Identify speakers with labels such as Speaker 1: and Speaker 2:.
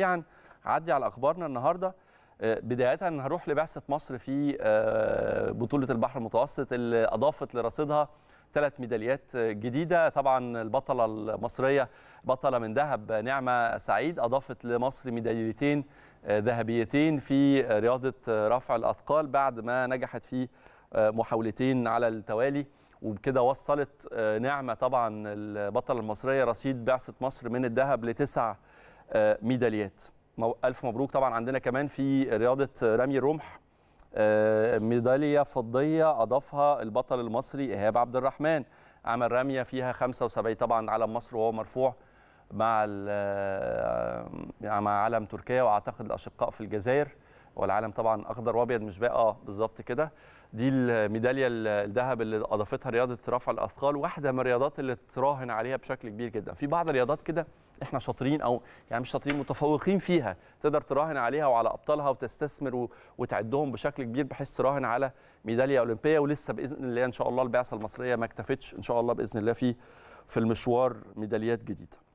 Speaker 1: سريعا عدي على اخبارنا النهارده آه، بدايه هروح لبعثه مصر في آه، بطوله البحر المتوسط اللي اضافت لرصيدها ثلاث ميداليات جديده طبعا البطله المصريه بطله من ذهب نعمه سعيد اضافت لمصر ميداليتين آه، ذهبيتين في رياضه رفع الاثقال بعد ما نجحت في محاولتين على التوالي وبكده وصلت نعمه طبعا البطله المصريه رصيد بعثه مصر من الذهب لتسع آه، ميداليات الف مبروك طبعا عندنا كمان في رياضه رمي الرمح آه، ميداليه فضيه اضافها البطل المصري ايهاب عبد الرحمن عمل رميه فيها 75 طبعا علم مصر وهو مرفوع مع آه، يعني مع علم تركيا واعتقد الاشقاء في الجزائر والعالم طبعا اخضر وابيض مش بقى اه بالظبط كده دي الميداليه الذهب اللي اضافتها رياضه رفع الاثقال واحده من الرياضات اللي تراهن عليها بشكل كبير جدا في بعض الرياضات كده احنا شاطرين او يعني مش شاطرين متفوقين فيها تقدر تراهن عليها وعلى ابطالها وتستثمر وتعدهم بشكل كبير بحيث تراهن على ميداليه اولمبيه ولسه باذن الله ان شاء الله البعثه المصريه ما اكتفتش ان شاء الله باذن الله في في المشوار ميداليات جديده